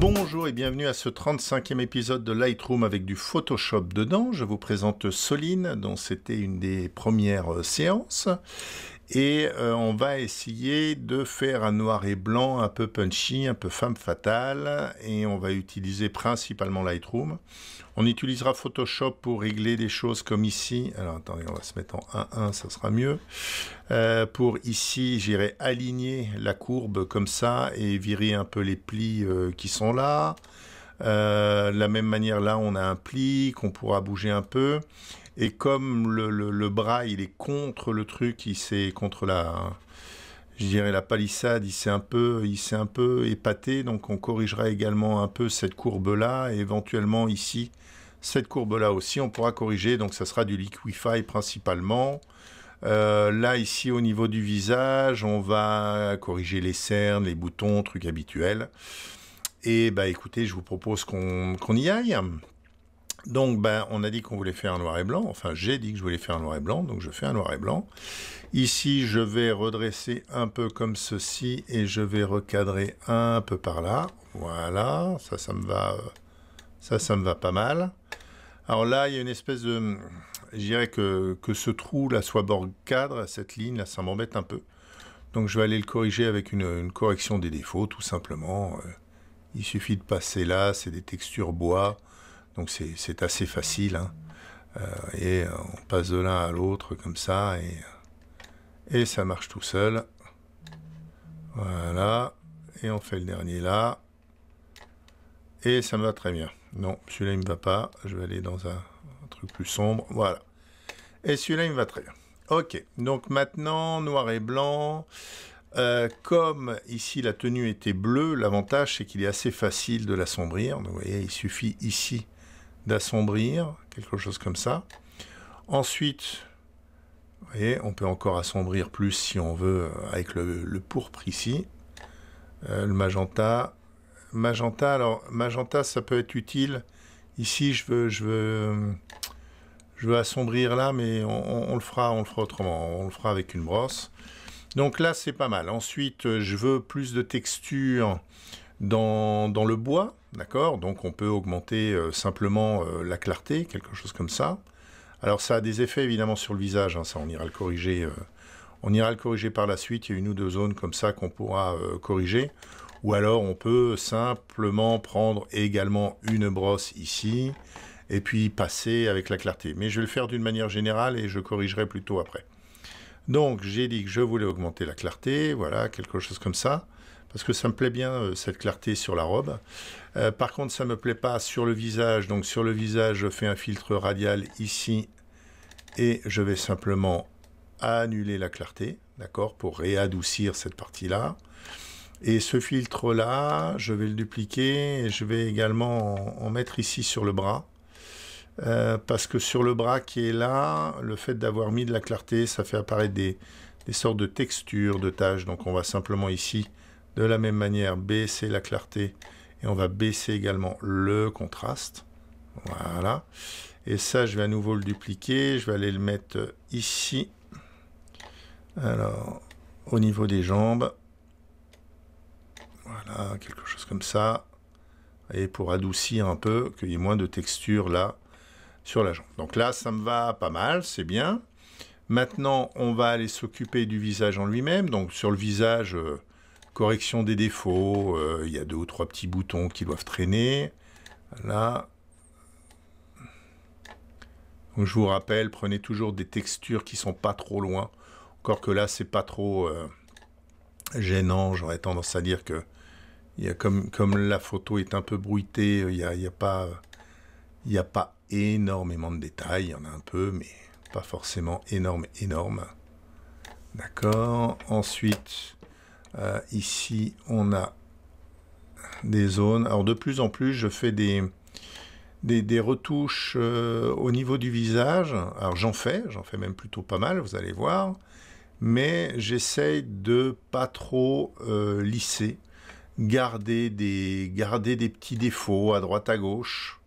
Bonjour et bienvenue à ce 35e épisode de Lightroom avec du Photoshop dedans. Je vous présente Soline, dont c'était une des premières euh, séances et euh, on va essayer de faire un noir et blanc un peu punchy, un peu femme fatale et on va utiliser principalement Lightroom. On utilisera Photoshop pour régler des choses comme ici. Alors attendez, on va se mettre en 1-1, ça sera mieux. Euh, pour ici, j'irai aligner la courbe comme ça et virer un peu les plis euh, qui sont là. de la même manière, là, on a un pli qu'on pourra bouger un peu. Et comme le, le, bras, il est contre le truc, il s'est contre la, je dirais la palissade, il s'est un peu, il s'est un peu épaté. Donc on corrigera également un peu cette courbe là, et ici cette courbe là aussi, on pourra corriger. Donc ça sera du liquify principalement. Euh, là ici au niveau du visage, on va corriger les cernes, les boutons, trucs habituels. Et bah écoutez, je vous propose qu'on y aille. Donc, ben, on a dit qu'on voulait faire un noir et blanc. Enfin, j'ai dit que je voulais faire un noir et blanc, donc je fais un noir et blanc. Ici, je vais redresser un peu comme ceci et je vais recadrer un peu par là. Voilà, ça, ça me va, pas mal. Alors là, il y a une espèce de... Je dirais que, ce trou, là, soit bord cadre, cette ligne, là, ça m'embête un peu. Donc, je vais aller le corriger avec une correction des défauts, tout simplement. Euh, il suffit de passer là, c'est des textures bois. Donc c'est assez facile. Hein. Euh, et euh, on passe de l'un à l'autre comme ça. Euh, et, ça marche tout seul. Voilà. Et on fait le dernier là. Et ça me va très bien. Non, celui-là, il me va pas. Je vais aller dans un, truc plus sombre. Voilà. Et celui-là, il me va très bien. Ok. Donc maintenant, noir et blanc. comme ici la tenue était bleue, l'avantage c'est qu'il est assez facile de l'assombrir. vous voyez, il suffit ici assombrir quelque chose comme ça. Ensuite, vous on peut encore assombrir plus si on veut euh, avec le, pourpre ici. Euh, le magenta. Magenta, alors magenta, ça peut être utile. Ici, je veux, je veux, je veux assombrir là, mais on, on le fera, on le fera autrement. On le fera avec une brosse. Donc là, c'est pas mal. Ensuite, euh, je veux plus de texture dans, le bois, d'accord Donc on peut augmenter euh, simplement euh, la clarté, quelque chose comme ça. Alors ça a des effets évidemment sur le visage, hein, ça on ira le corriger. Euh, on ira le corriger par la suite, il y a une ou deux zones comme ça qu'on pourra corriger. Ou alors on peut simplement prendre également une brosse ici et puis passer avec la clarté. Mais je vais le faire d'une manière générale et je corrigerai plutôt après. Donc j'ai dit que je voulais augmenter la clarté, voilà, quelque chose comme ça parce que ça me plaît bien euh, cette clarté sur la robe. Euh, par contre, ça ne me plaît pas sur le visage. Donc sur le visage, je fais un filtre radial ici et je vais simplement annuler la clarté, d'accord, pour réadoucir cette partie-là. Et ce filtre-là, je vais le dupliquer et je vais également en, mettre ici sur le bras. Euh, parce que sur le bras qui est là, le fait d'avoir mis de la clarté, ça fait apparaître des, des sortes de textures, de taches. Donc on va simplement ici de la même manière, baisser la clarté et on va baisser également le contraste. Voilà. Et ça, je vais à nouveau le dupliquer. Je vais aller le mettre ici. Alors, au niveau des jambes. Voilà, quelque chose comme ça. Et pour adoucir un peu, qu'il y ait moins de texture là sur la jambe. Donc là, ça me va pas mal, c'est bien. Maintenant, on va aller s'occuper du visage en lui-même. Donc sur le visage, euh, correction des défauts, euh, il y a deux ou trois petits boutons qui doivent traîner. Là, je vous rappelle, prenez toujours des textures qui sont pas trop loin. Encore que là, c'est pas trop euh, gênant. J'aurais tendance à dire que comme, comme la photo est un peu bruitée, il n'y a, y a, pas, a pas énormément de détails. Il y en a un peu, mais pas forcément énorme, énorme. D'accord. Ensuite, euh, ici, on a des zones. Alors de plus en plus, je fais des, des, retouches euh, au niveau du visage. Alors j'en fais, j'en fais même plutôt pas mal, vous allez voir. Mais j'essaye de pas trop euh, lisser, garder des, garder des petits défauts à droite à gauche.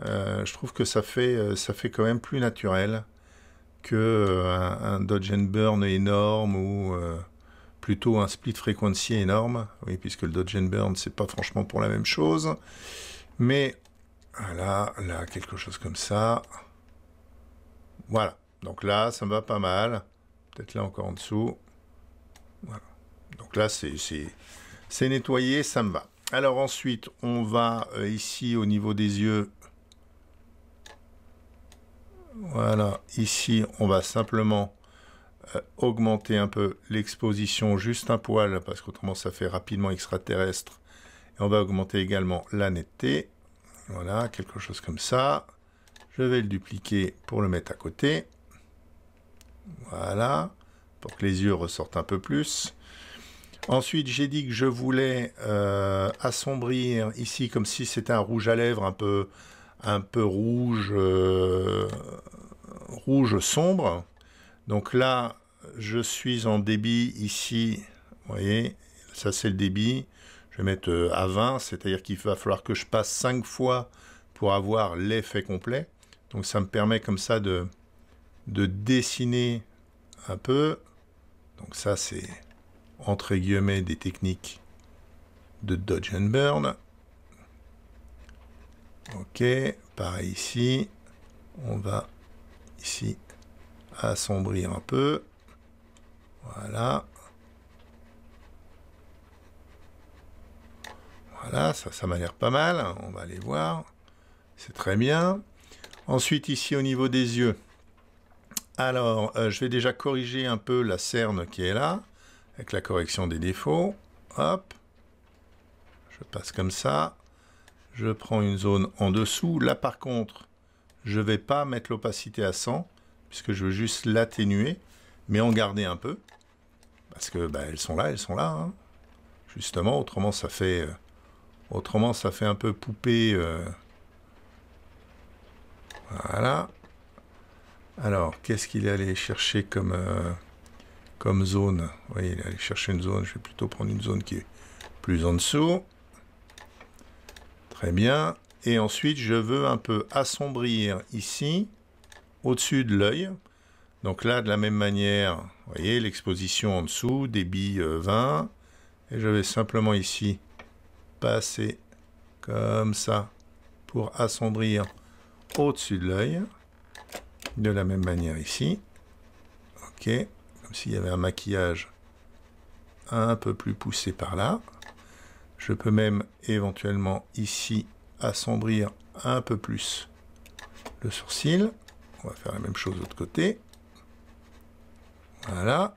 je trouve que ça fait, ça fait quand même plus naturel que dodge and burn énorme ou plutôt un split frequency énorme, oui, puisque le Dodge and Burn, c'est pas franchement pour la même chose. Mais voilà, là, quelque chose comme ça. Voilà. Donc là, ça me va pas mal. Peut-être là encore en dessous. Voilà. Donc là, c'est nettoyé, ça me va. Alors ensuite, on va euh, ici au niveau des yeux. Voilà, ici, on va simplement euh, augmenter un peu l'exposition juste un poil, parce qu'autrement ça fait rapidement extraterrestre. Et on va augmenter également la netteté. Voilà, quelque chose comme ça. Je vais le dupliquer pour le mettre à côté. Voilà, pour que les yeux ressortent un peu plus. Ensuite, j'ai dit que je voulais euh, assombrir ici comme si c'était un rouge à lèvres un peu, un peu rouge, euh, rouge sombre. Donc là, je suis en débit ici, vous voyez, ça c'est le débit, je vais mettre euh, à 20, c'est-à-dire qu'il va falloir que je passe 5 fois pour avoir l'effet complet. Donc ça me permet comme ça de, dessiner un peu. Donc ça c'est entre guillemets des techniques de dodge and burn. Ok, pareil ici, on va ici assombrir un peu. Voilà. Voilà, ça, ça m'a l'air pas mal. Hein, on va aller voir. C'est très bien. Ensuite, ici, au niveau des yeux. Alors, euh, je vais déjà corriger un peu la cerne qui est là, avec la correction des défauts. Hop. Je passe comme ça. Je prends une zone en dessous. Là, par contre, je ne vais pas mettre l'opacité à 100, puisque je veux juste l'atténuer mais en garder un peu, parce que bah, elles sont là, elles sont là. Hein. Justement, autrement ça fait, euh, autrement ça fait un peu poupée. Euh. Voilà. Alors, qu'est-ce qu'il est allé chercher comme, euh, comme zone Oui, il est allé chercher une zone. Je vais plutôt prendre une zone qui est plus en dessous. Très bien. Et ensuite, je veux un peu assombrir ici, au-dessus de l'œil. Donc là, de la même manière, vous voyez l'exposition en dessous, débit 20. Euh, Et je vais simplement ici passer comme ça pour assombrir au-dessus de l'œil. De la même manière ici. OK, comme s'il y avait un maquillage un peu plus poussé par là. Je peux même éventuellement ici assombrir un peu plus le sourcil. On va faire la même chose de l'autre côté. Voilà.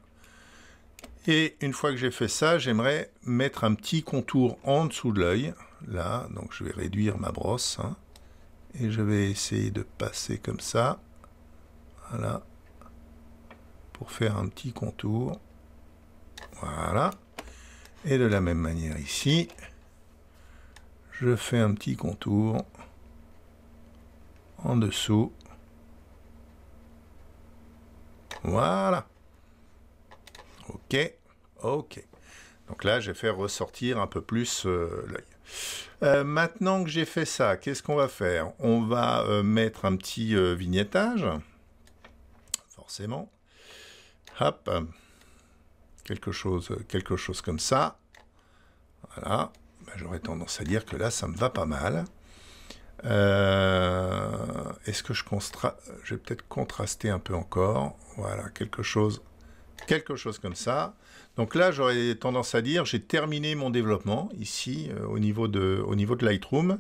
Et une fois que j'ai fait ça, j'aimerais mettre un petit contour en dessous de l'œil. Là, donc je vais réduire ma brosse. Hein. et je vais essayer de passer comme ça. Voilà. Pour faire un petit contour. Voilà. Et de la même manière ici, je fais un petit contour en dessous. Voilà. OK, OK. Donc là, j'ai fait ressortir un peu plus euh, l'œil. Euh, maintenant que j'ai fait ça, qu'est-ce qu'on va faire On va euh, mettre un petit vignettage, forcément. Hop, quelque chose, quelque chose comme ça. Voilà, ben, j'aurais tendance à dire que là, ça me va pas mal. Est-ce que je, je vais peut-être contraster un peu encore Voilà, quelque chose quelque chose comme ça. Donc là, j'aurais tendance à dire, j'ai terminé mon développement ici euh, au, niveau de, Lightroom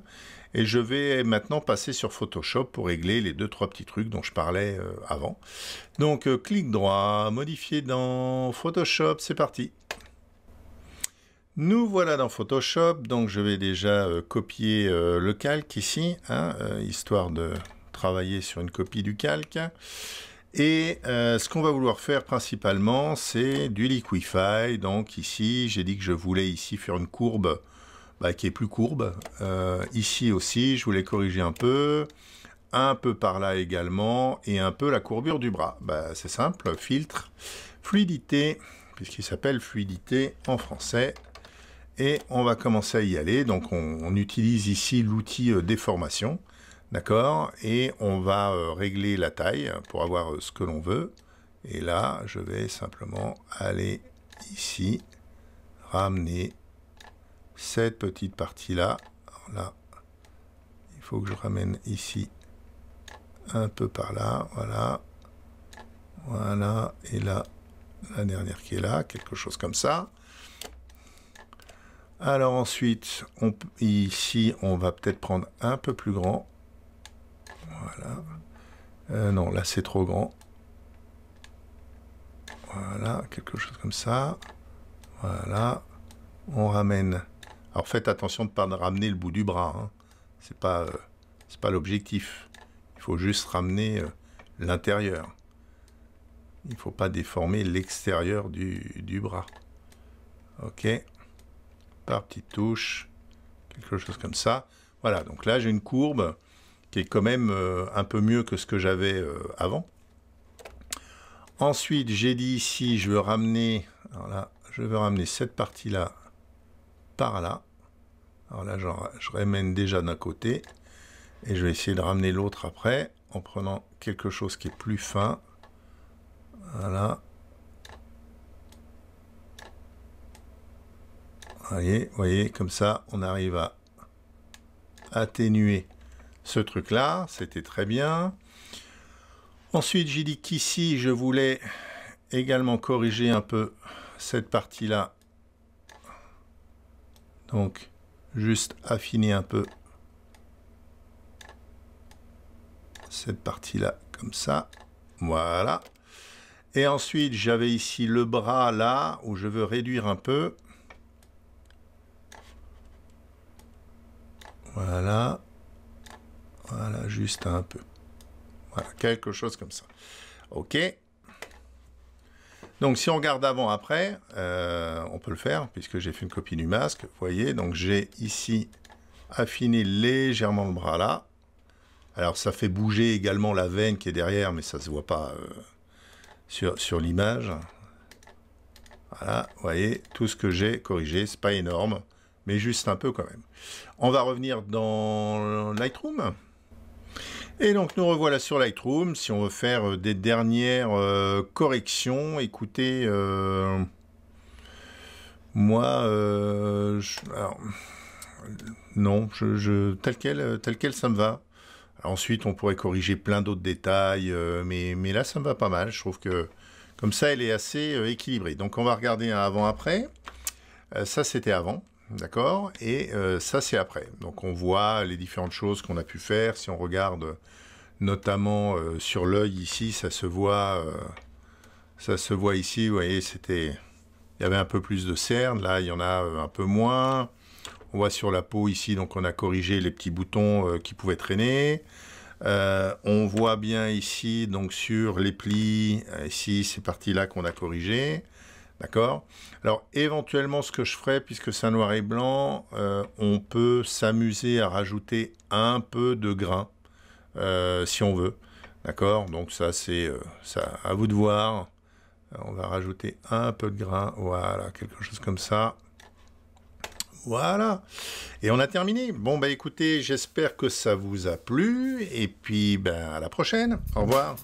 et je vais maintenant passer sur Photoshop pour régler les deux trois petits trucs dont je parlais euh, avant. Donc euh, clic droit, modifier dans Photoshop, c'est parti. Nous voilà dans Photoshop, donc je vais déjà copier le calque ici, hein, histoire de travailler sur une copie du calque. Et euh, ce qu'on va vouloir faire principalement, c'est du liquify. Donc ici, j'ai dit que je voulais ici faire une courbe bah, qui est plus courbe. Euh, ici aussi, je voulais corriger un peu, un peu par là également, et un peu la courbure du bras. Bah, c'est simple, filtre, fluidité, puisqu'il s'appelle fluidité en français. Et on va commencer à y aller. Donc on utilise ici l'outil euh, déformation. D'accord Et on va euh, régler la taille pour avoir euh, ce que l'on veut. Et là, je vais simplement aller ici, ramener cette petite partie-là. Là, il faut que je ramène ici un peu par là, voilà. Voilà, et là, la dernière qui est là, quelque chose comme ça. Alors ensuite, ici, on va peut-être prendre un peu plus grand. Voilà. Euh, non, là c'est trop grand. Voilà, quelque chose comme ça. Voilà. On ramène. Alors faites attention de ne pas ramener le bout du bras. Hein. Ce n'est euh, pas, l'objectif. Il faut juste ramener euh, l'intérieur. Il ne faut pas déformer l'extérieur du, du bras. Ok. Par touche touche. Quelque chose comme ça. Voilà, donc là j'ai une courbe qui est quand même euh, un peu mieux que ce que j'avais euh, avant. Ensuite, j'ai dit ici, je veux ramener, je veux ramener cette partie-là par là. Alors là, je ramène déjà d'un côté et je vais essayer de ramener l'autre après en prenant quelque chose qui est plus fin. Voilà. Voyez, voyez, comme ça, on arrive à atténuer ce truc-là, c'était très bien. Ensuite, j'ai dit qu'ici, je voulais également corriger un peu cette partie-là. Donc, juste affiner un peu cette partie-là, comme ça. Voilà. Et ensuite, j'avais ici le bras, là, où je veux réduire un peu. Voilà. Voilà, juste un peu. Voilà, quelque chose comme ça. OK. Donc si on regarde avant après, euh, on peut le faire puisque j'ai fait une copie du masque. Vous voyez, donc j'ai ici affiné légèrement le bras là. Alors ça fait bouger également la veine qui est derrière, mais ça se voit pas euh, sur, l'image. Voilà, vous voyez, tout ce que j'ai corrigé, c'est pas énorme, mais juste un peu quand même. On va revenir dans Lightroom. Et donc nous revoilà sur Lightroom. Si on veut faire euh, des dernières euh, corrections, écoutez, euh, moi, non, je, tel quel, tel quel, ça me va. ensuite, on pourrait corriger plein d'autres détails, mais, mais, là, ça me va pas mal. Je trouve que comme ça, elle est assez équilibrée. Donc on va regarder un avant-après. ça, c'était avant. D'accord Et euh, ça, c'est après. Donc, on voit les différentes choses qu'on a pu faire. Si on regarde notamment euh, sur l'œil ici, ça se voit. Euh, ça se voit ici, vous voyez, c'était. Il y avait un peu plus de cernes. Là, il y en a un peu moins. On voit sur la peau ici, donc on a corrigé les petits boutons qui pouvaient traîner. on voit bien ici, donc sur les plis, ici, ces parties-là qu'on a corrigé. D'accord Alors éventuellement ce que je ferais, puisque c'est un noir et blanc, euh, on peut s'amuser à rajouter un peu de grain, euh, si on veut. D'accord Donc ça c'est euh, ça à vous de voir. on va rajouter un peu de grain, voilà, quelque chose comme ça. Voilà. Et on a terminé. Bon, bah écoutez, j'espère que ça vous a plu. Et puis, ben, à la prochaine. Au revoir.